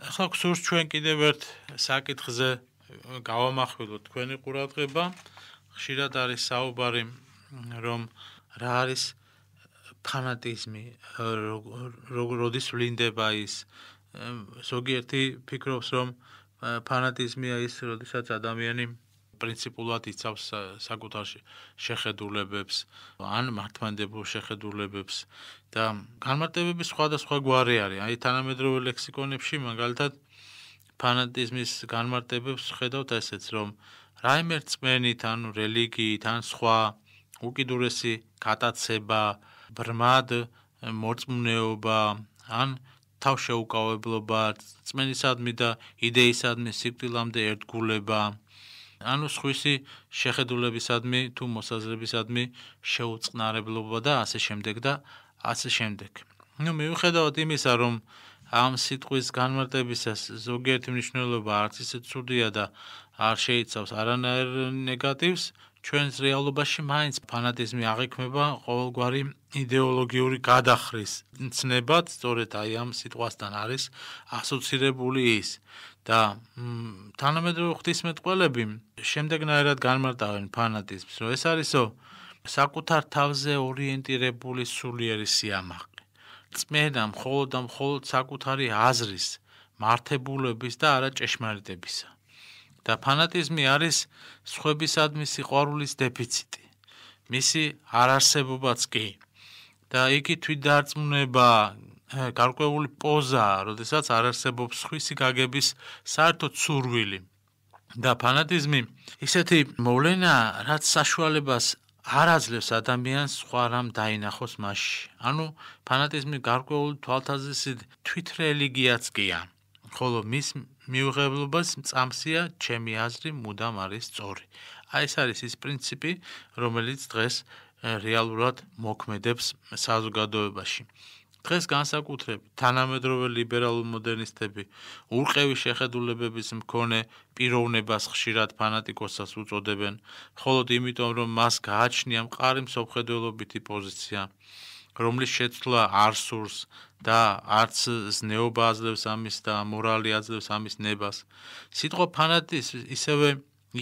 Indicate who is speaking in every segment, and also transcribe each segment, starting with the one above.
Speaker 1: ახლა გსურს ჩვენ კიდევ ერთ საკითხზე გავამახვილო თქვენი ყურადღება. ხშირად არის საუბარი რომ რა არის ფანატიზმი, როდის ვლინდება ის. ზოგიერთი ფიქრობს რომ ფანატიზმია ის, როდესაც ადამიანი პრინციპულად იცავს საკუთარ შეხედულებებს ან მართმანდებულ შეხედულებებს და განმარტებები სხვადასხვა გვარი არის. აი თანამედროვე ლექსიკონებში მაგალითად ფანატიზმის განმარტებებს ხედავთ ესეც რომ რაიმე წმენით ანუ რელიგიით ან სხვა უკიდურესი გადაცება, ბრმად მოწმუნეობა ან თავშეუკავებლობა წმენისადმი და იდეისადმი სიკვდილამდე ერთგულება ანუ სხვისი შეხედულებისადმი თუ მოსაზრებისადმი შეუწყნარებლობა და ასე შემდეგ და ასე შემდეგ. ნუ მიუხედავად იმისა, რომ ამ სიტყვის განმარტებისას ზოგიერთი მნიშვნელობა არც ისე ცუდია და არ შეიცავს არანაირ ნეგატივს, ჩვენს რეალობაში მაინც ფანატიზმი აღიქმება ყოველგვარი идеологиური გადახრის ცნებად სწორედ აი ამ სიტყვასთან არის ასოცირებული ის და თანამედროვე ღვთისმეტყველები შემდეგნაირად განმარტავენ ფანატიზმს რომ ეს არისო საკუთარ თავზე ორიენტირებული სულიერი სიამაყე წმენა მხოლოდ და მხოლოდ საკუთარი აზრის მართებულების და არა ჭეშმარიტებისა და ფანატიზმი არის სხვებისადმი სიყვარულის დეფიციტი. მისი არარსებობაც კი. და იგი თვითდარწმუნება, გარკვეული პოზა, როდესაც არარსებობს სხვისი გაგების საერთო ცურვილი. და ფანატიზმი ისეთი მოვლენა, რაც საშუალებას არაძლევს ადამიანს სხვა რამ დაინახოს მასში. ანუ ფანატიზმი გარკვეული თვალთაზრისით თვით რელიგიაც კია. ხოლო მის მიუღებლობას წამსია ჩემი აზრი მუდამ არის წორი. აი ეს არის ის პრინციპი, რომელიც დღეს რეალურად მოქმედებს საზოგადოებაში. დღეს განსაკუთრებით თანამედროვე ლიბერალურ მოდერნისტები ურყევი შეხედულებების მქონე პიროვნებას ხშირად ფანატიკოსას უწოდებენ, ხოლო იმიტომ რომ მას გააჩნია მყარი მსოფლმხედველობითი პოზიცია. რომლის შეცვლა არ სურს და არც ზნეობა აძლევს ამის და მორალი აძლევს ამის ნებას. სიტყვა ფანატის ისევე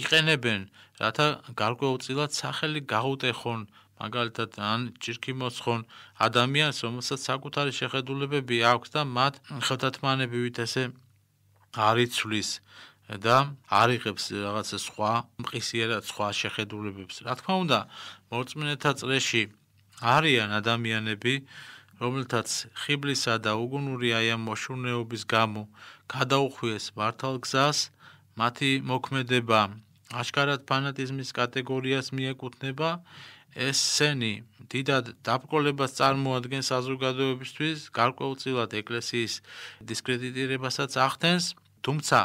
Speaker 1: იყენებენ, რათა გარკვეულწილად სახელი გაუტეხონ, მაგალითად, ან ჭირქიმოსხონ ადამიანს, რომელსაც საკუთარი შეხედულებები აქვს და მათ ხელთათმანებივით ესე არიცვლის და არიღებს რაღაცა სხვა მყისიერად სხვა შეხედულებებს. რა თქმა უნდა, მოწმენეთა წრეში არიან ადამიანები, რომელთაც ხიბლისა და უგუნური აი ამ მოშურნეობის გამო გადაუხვიეს მართალგზას, მათი მოქმედება აშკარად ფანატიზმის კატეგორიას მიეკუთვნება. ესენი დიდად დაბრკოლებას წარმოადგენს საზოგადოებისთვის, გარკვეულწილად ეკლესიის დისკრედიტირებასაც ახდენს, თუმცა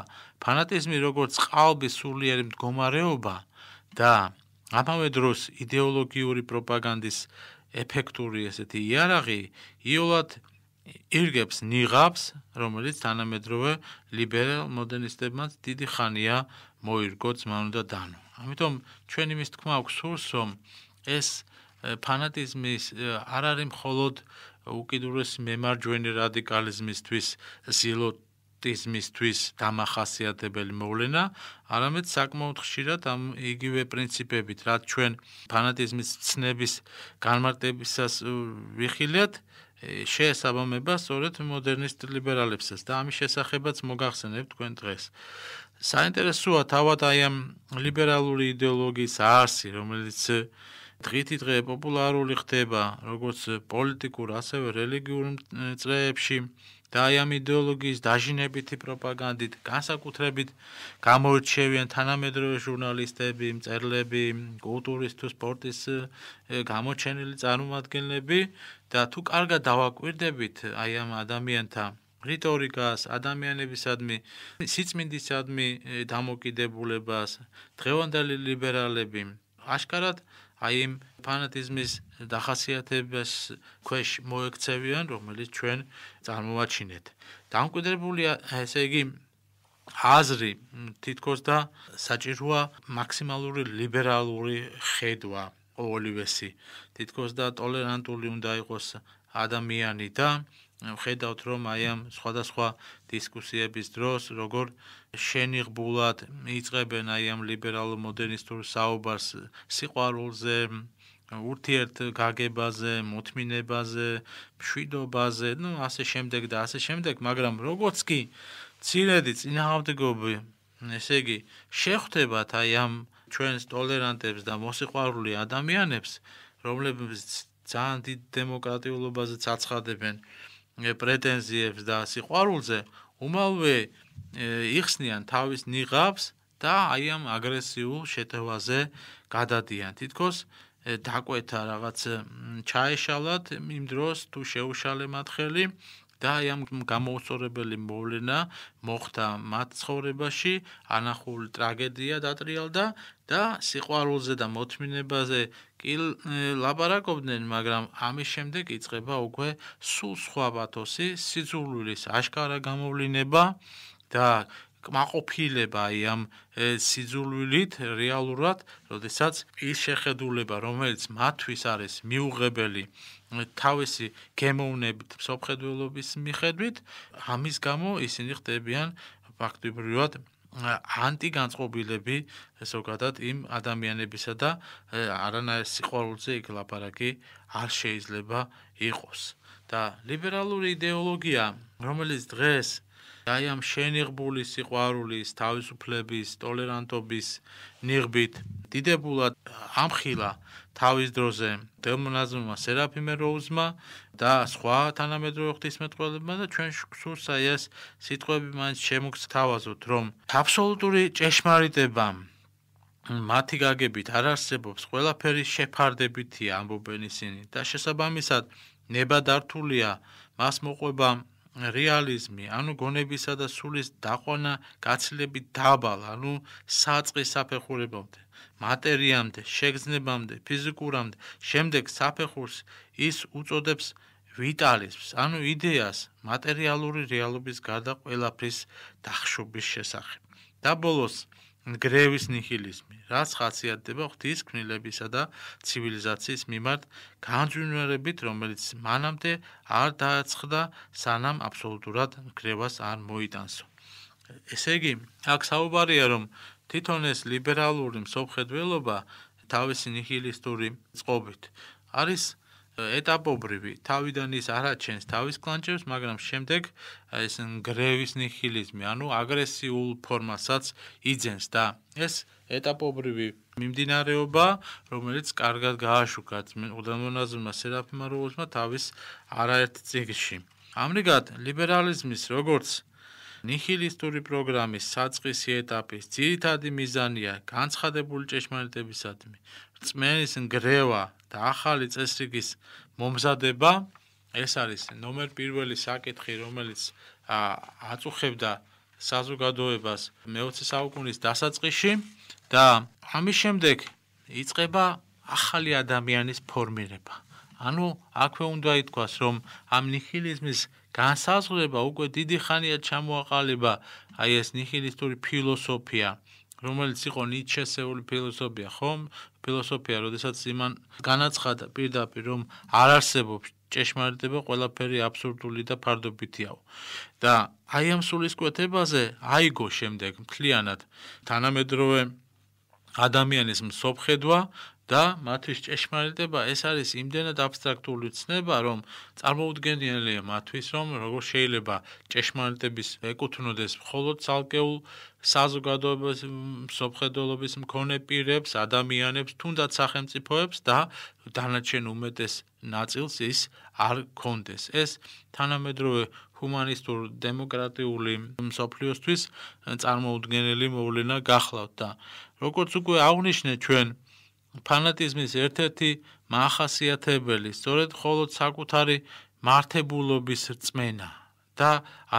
Speaker 1: ფანატიზმი როგორც ყალბის სულიერი მდგომარეობა და ამავე დროს იდეოლოგიური პროპაგანდის ეფექტური ესეთი იარაღი იოლად ირგებს ნიღაბს, რომელიც თანამედროვე ლიბერალ მოდერნისტებმაც დიდი ხანია მოირგოც მანუდა დანო. ამიტომ ჩვენ იმის თქმა აქვს სულს, რომ ეს ფანატიზმის არ არის მხოლოდ უკიდურეს მემარჯვენე რადიკალიზმისთვის ზილოთ ტიზმისთვის დამახასიათებელი მოვლენა, არამედ საკმაოდ ხშირად ამ იგივე პრინციპებით, რაც ჩვენ ფანატიზმის ცნების განმარტებისას ვიხილეთ, შეესაბამება სწორედ მოდერნისტ ლიბერალებსაც და ამის შესახებაც მოგახსენებ თქვენ დღეს. საინტერესოა თავად აი ამ ლიბერალური იდეოლოგიის არსი, რომელიც დღითი დღე პოპულარული ხდება როგორც პოლიტიკურ, ასევე რელიგიურ წრეებში. და აი ამ идеოლოგიის დაჟინებითი პროპაგანდით განსაკუთრებით გამორჩევიან თანამედროვე ჟურნალისტები, მწერლები, კულტურის თუ სპორტის გამოჩენილი წარმომადგენლები და თუ კარგად დავაკვირდებით აი ამ ადამიანთა რიტორიკას, ადამიანებისადმი, სიწმინდისადმი დამოკიდებულებას, დღევანდელი ლიბერალები აშკარად აი ამ ფანატიზმის დახასიათებას ქვეშ მოექცევიან, რომელიც ჩვენ წარმოვაჩინეთ. დამკვიდრებულია, ესე იგი, აზრი თითქოს და საჭიროა მაქსიმალური ლიბერალური ხედვა ოლივესი. თითქოს და ტოლერანტული უნდა იყოს ადამიანი და ვხედავთ რომ აი ამ სხვადასხვა დისკუსიების დროს როგორ შენიღბულად იწებენ აი ამ ლიბერალურ მოდერნისტურ საუბარს სიყვარულზე ურთიერთ გაგებაზე, მოთმინებაზე, მშვიდობაზე, ну, ასე შემდეგ და ასე შემდეგ, მაგრამ როგორც კი ცირედი წინააღმდეგობი, ესე იგი, შეხვდებათ აი ამ ჩვენს ტოლერანტებს და მოსიყვარული ადამიანებს, რომლებიც ძალიან დიდ დემოკრატიულობაზე წაცხადებენ, პრეტენზიებს და სიყვარულზე უმალვე იხსნიან თავის ნიღაბს და აი ამ აგრესიულ შეტევაზე გადადიან თითქოს დაკვეთა რაღაც ჩაეშალათ იმ დროს თუ შეუშალე მათ ხელი და აი ამ გამოუწორებელი მოვლენა მოხდა მათ ცხოვრებაში, ანახული ტრაგედია დატრიალდა და სიყვარულზე და მოთმინებაზე კი ლაპარაკობდნენ, მაგრამ ამის შემდეგ იწყება უკვე სულ სხვა ბათოსი, სიძულვილის აშკარა გამოვლენა და მაყოფილება აი ამ სიძულვილით რეალურად, როდესაც ის შეხედულება, რომელიც მათთვის არის მიუღებელი, თავისი გემოვნებით სოფხედველობის მიხედვით ამის გამო ისინი ხდებიან ფაქტობრივად ანტიგანწყობილები ზოგადად იმ ადამიანებისა და არანაირ სიყვარულზე იქ ლაპარაკი არ შეიძლება იყოს და ლიბერალური იდეოლოგია რომელიც დღეს და აი ამ შენიღბული სიყვარულის, თავისუფლების, ტოლერანტობის ნიღბით დიდებულად ამხილა თავის დროზე დემონაზმმა სერაფიმე როუზმა და სხვა თანამედროვე ღვთისმეტყველებმა და ჩვენ შეგვსურს აი ეს სიტყვები მას შემოგცავაზოთ რომ აბსოლუტური ჭეშმარიტება მათი გაგებით არ არსებობს ყველაფერი შეფარდებითია ამბობენ ისინი და შესაბამისად ნება დართულია მას მოყვება რეალიზმი, ანუ გონებისა და სულის დაყונה გაცილებით დაბალ, ანუ საწყის საფეხურებამდე, მატერიამდე, შეგრძნებამდე, ფიზიკურამდე, შემდეგ საფეხურს ის უწოდებს ვიტალიზმს, ანუ იდეას მატერიალური რეალობის გარდა ყველაფრის დახშობის შესახებ. და ბოლოს ნგრევის ნიჰილიზმი, რაც ხასიათდება ღვთის ქმნილებისა და ცივილიზაციის მიმართ განძუნვერებით, რომელიც მანამდე არ დააცხდა, სანამ აბსოლუტურად ნგრევას არ მოიტანსო. ესე იგი, აქ საუბარია, რომ თვითონ ეს ლიბერალური მსოფლმხედველობა თავისი ნიჰილისტური წყობით არის ეტაპობრივი თავიდან ის არაჩენს თავის კლანჭებს, მაგრამ შემდეგ ეს ნგრევის ნიჰილიზმი, ანუ აგრესიულ ფორმასაც იძენს და ეს ეტაპობრივი მიმდინარეობა, რომელიც კარგად გააშუქა უდამონაზმა სერაფიმაროვოსმა თავის არაერთ წიგნში. ამრიგად, ლიბერალიზმის როგორც ნიჰილისტური პროგრამის საწყისი ეტაპის ძირითადი მიზანია განცხადებული ჭეშმარიტებისადმი წმენის ნგრევა და ახალი წესრიგის მომზადება ეს არის ნომერ პირველი საკითხი რომელიც აწუხებდა საზოგადოებას მე-20 საუკუნის დასაწყისში და ამის შემდეგ იწყება ახალი ადამიანის ფორმირება ანუ აქვე უნდა ითქვას რომ ამ ნიჰილიზმის განსაზღვრება უკვე დიდი ხანია ჩამოაყალიბა აი ეს ნიჰილისტური ფილოსოფია რომელიც იყო ნიჩესეული ფილოსოფია ხომ ფილოსოფია როდესაც იმან განაცხადა პირდაპირ რომ არ არსებობს ჭეშმარიტება ყველაფერი აბსურდული და ფარდობითიაო და აი ამ სულისკვეთებაზე აიგო შემდეგ მთლიანად თანამედროვე ადამიანის მსოფხედვა და მათვის ჭეშმარიტება ეს არის იმდენად აბსტრაქტული ცნება, რომ წარმოუდგენელია მათვის, რომ როგორ შეიძლება ჭეშმარიტების ეკუთვნოდეს მხოლოდ ცალკეულ საზოგადოებას, სოფხედელობის მქონე პირებს, ადამიანებს, თუნდაც სახელმწიფოებს და დანარჩენ უმეტეს ნაწილს ის არ კონდეს. ეს თანამედროვე ჰუმანისტურ დემოკრატიული მსოფლიოსთვის წარმოუდგენელი მოვლენა გახლავთ და როგორც უკვე აღნიშნე ჩვენ ფანატიზმის ერთ-ერთი მახასიათებელი, სწორედ მხოლოდ საკუთარი მართებულობის რწმენა და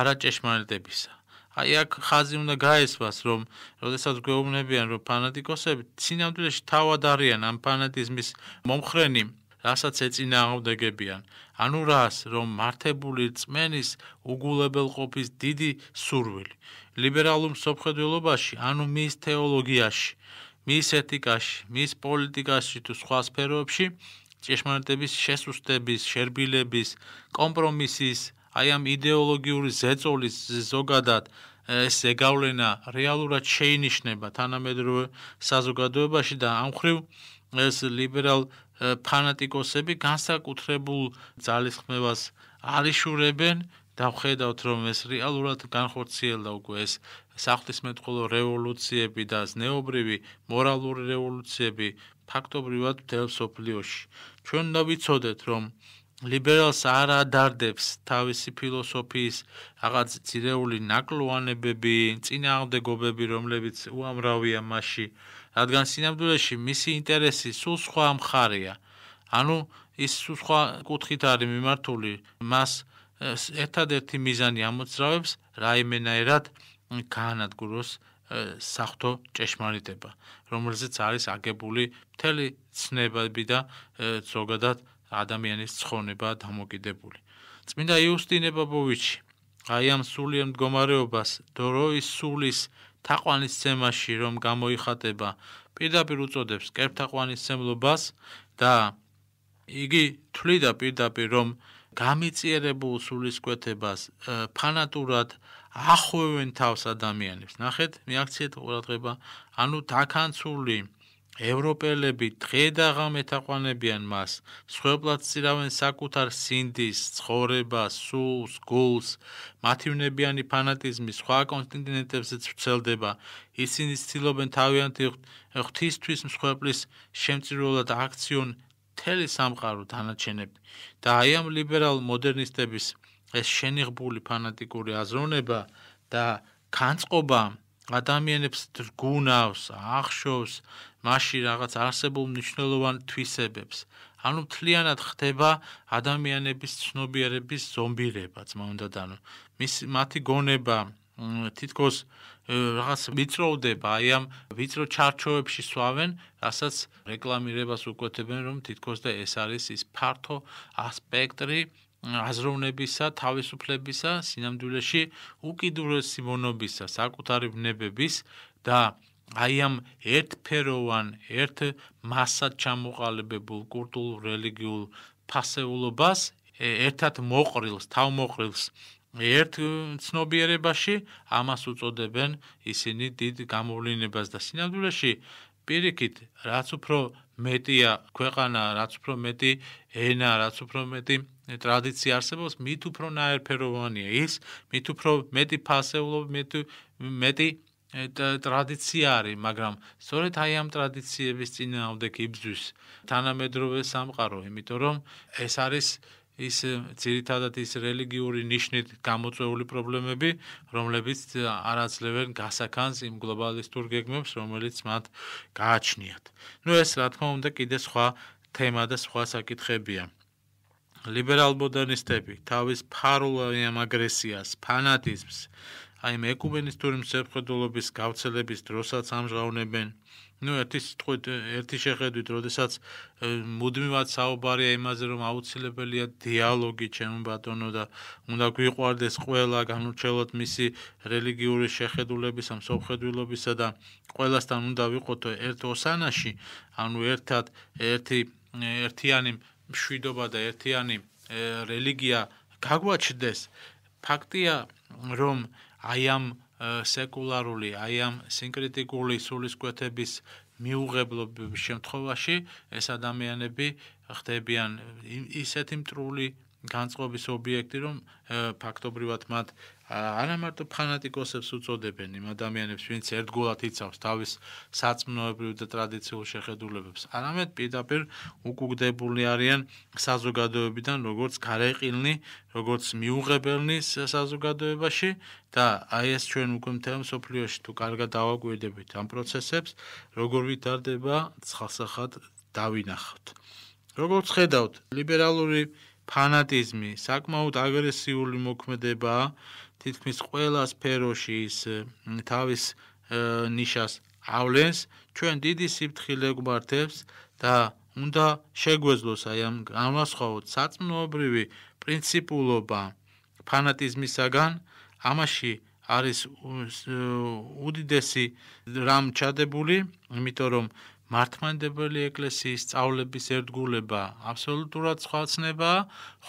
Speaker 1: არაჭეშმარიტებისა. აი აქ ხაზი უნდა გაესვას, რომ შესაძლოა გვეუბნებიან, რომ ფანატიკოსები ძინავდილეში თავად არიან ამ ფანატიზმის მომხრენი, რასაც ეწინააღმდეგებიან. ანუ რას, რომ მართებული რწმენის უგულებელყოფის დიდი სურვილი ლიბერალურ სოფხედველობაში, ანუ მის თეოლოგიაში მის ეთიკაში, მის პოლიტიკაში თუ სხვა სფეროებში ჭეშმარიტების შესუსტების, შერბილების, კომპრომისის, აი ამ იდეოლოგიური ზეწოლის ზოგადად ეს ეგავლენა რეალურად შეინიშნება თანამედროვე საზოგადოებაში და ამხრივ ეს ლიბერალ ფანატიკოსები განსაკუთრებულ ძალისხმევას არიშურებენ და ხედავთ რომ ეს რეალურად განხორციელდა უკვე ეს სახლთისმეტყველო რევოლუციები და ზნეობრივი მორალური რევოლუციები ფაქტობრივად მთელ სოფლიოში. ჩვენ უნდა ვიცოდეთ, რომ ლიბერალს არ ადარდებს თავისი ფილოსოფიის რაღაც ძირეული ნაკლოვანებები, წინააღმდეგობები, რომლებიც უამრავია მასში, რადგან სინამდვილეში მისი ინტერესი სულ სხვა მხარეა. ანუ ის სხვა კუთხით არის მიმართული მას ერთადერთი მიზანი ამოძრავებს რაიმენაერად განადგუროს საფთო ჭეშმარიტება, რომელზეც არის აგებული მთელი ცნებები და ზოგადად ადამიანის ცხონება დამოკიდებული. წმინდა იუსტინე ბაბოვიჩი აი ამ სულიერ მდგომარეობას დროის სულის თაყვანის ცემაში რომ გამოიხატება პირდაპირ უწოდებს კერფთაყვანის ცემლობას და იგი თვლიდა პირდაპირ რომ გამიწიერებულ სულის კვეთებას ფანატურად ახოვენ თავს ადამიანებს. ნახეთ, რეაქციეთ ყურადღება. ანუ დაკანცული ევროპელები დღედაღამით აყვანებიან მას, სხვებლად ცირავენ საკუთარ სინდის, ცხოვრებას, სულს, გულს, მათივნებიანი ფანატიზმი სხვა კონტინენტებზეც ვრცელდება. ისინი ცდილობენ თავიანთი ღვთისთვის მსხვერპლის შემწირულად აქციონ თელი სამყარო დანაჩენები და აი ამ ლიბერალ მოდერნისტების ეს შენიღბული ფანატიკური აზროვნება და განწყობა ადამიანებს გუნავს, ახშოს, მაშინ რაღაც არსებულ მნიშვნელოვან თვისებებს. ანუ მთლიანად ხდება ადამიანების ცნობიერების ზომბირება, თმა უნდა და ანუ მათი გონება თითქოს რაღაც ვიწროვდება, აი ამ ვიწრო ჩარჩოებში სვავენ, რასაც რეკლამირებას უკვეთებენ, რომ თითქოს და ეს არის ის ფართო ასპექტი, აზროვნებისა, თავისუფლებისა, სინამდვილეში უკიდურესი მონობისა, საკუთარი ბნებების და აი ამ ერთფეროვან, ერთ massat ჩამოყალიბებულ კულტურულ რელიგიურ ფასეულობას ერთად მოყრილს, თავმოყრილს ერთ ცნობიერებაში ამას უწოდებენ ისინი დიდ გამოვლენებას და სინამდვილეში პირიქით, რაც უფრო მეტია ქვეყანა, რაც უფრო მეტი ენა, რაც უფრო მეტი ტრადიცია არსებობს, მით უფრო ნაირფეროვანია ის, მით უფრო მეტი ფასეულობა, მეტი მეტი это традиция არის, მაგრამ სწორედ აი ამ ტრადიციების წინააღმდეგ იბძვის თანამედროვე სამყარო, იმიტომ რომ ეს არის ის ძირითადად ის რელიგიური ნიშნით გამოწვეული პრობლემები, რომლებიც არაძლევენ გასახანს იმ გლობალისტურ გეგმებს, რომელიც მათ გააჩნიათ. ნუ ეს რა თქმა უნდა კიდე სხვა თემა და სხვა საკითხებია. ლიბერალ მოდერნისტები თავის ფარულიან აგრესიას, ფანატიზმს აი მეკუმენისტური მსხვერპლობის გავრცელების დროსაც ამჟღავნებენ. ну ერთი სიტყვით ერთი შეხედვით როდესაც მუდმივად საუბარია იმაზე რომ აუცილებელია დიალოგი ჩემ ბატონო და უნდა გვიყვარდეს ყველა განურჩევლად მისი რელიგიური შეხედულებისა მსოფლმხედველობისა და ყველასთან უნდა ვიყოთ ერთ ოსანაში ანუ ერთად ერთი ერთიანი მშვიდობა და ერთიანი რელიგია გაგვაჩნდეს ფაქტია რომ აი ამ სეკულარული აი ამ სინკრიტიკული სულისკვეთების მიუღებლობის შემთხვევაში ეს ადამიანები ხდებიან ისეთი მტრული განწყობის ობიექტი რომ ფაქტობრივად მათ არამარტო ფანატიკოსებს უწოდებენ იმ ადამიანებს, ვინც ერთგულად იცავს თავის საწმნოებრივ და ტრადიციულ შეხედულებებს, არამედ პირდაპირ უკუგდებული არიან საზოგადოებიდან, როგორც გარეყილნი, როგორც მიუღებელნი საზოგადოებაში და აი ეს ჩვენ უკვე მთელ სოფლიოში თუ კარგად დავაკვირდებით ამ პროცესებს, როგორ ვითარდება, ცხახსახად დავინახოთ. როგორც ხედავთ, ლიბერალური ფანატიზმი საკმაოდ აგრესიული მოქმედებაა თითქმის ყველა სფეროში ის თავის ნიშას ავლენს, ჩვენ დიდი სიფრთხილე გვმართებს და უნდა შეგვეძლოს აი ამ გამოსხოვოთ საწმნობრივი პრინციპულობა ფანატიზმისაგან, ამაში არის უდიდესი რამ ჩადებული, იმიტომ რომ მართმანდებელი ეკლესიის სწავლების ერთგულება აბსოლუტურად სხვა ცნებაა,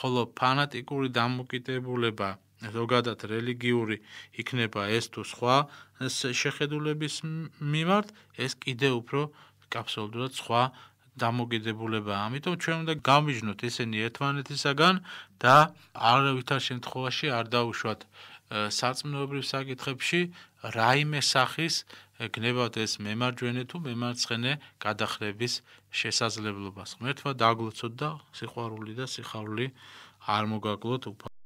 Speaker 1: ხოლო ფანატიკური დამოკიდებულება ზოგადად რელიგიური იქნება ეს თუ სხვა შეხედულების მიმართ ეს კიდე უფრო კაფსულდა სხვა დამოკიდებულება. ამიტომ ჩვენ უნდა გამიჯნოთ ესენი ერთმანეთისაგან და არავითარ შემთხვევაში არ დაუშვათ საწმნობრივ საკითხებში რაიმე სახის გნებათ ეს მემარჯვენე თუ მემარცხენე გადახრების შესაძლებლობას. ღმერთმა დაგლოცოთ და სიყვარული და სიხარული არ მოგაკლოთ.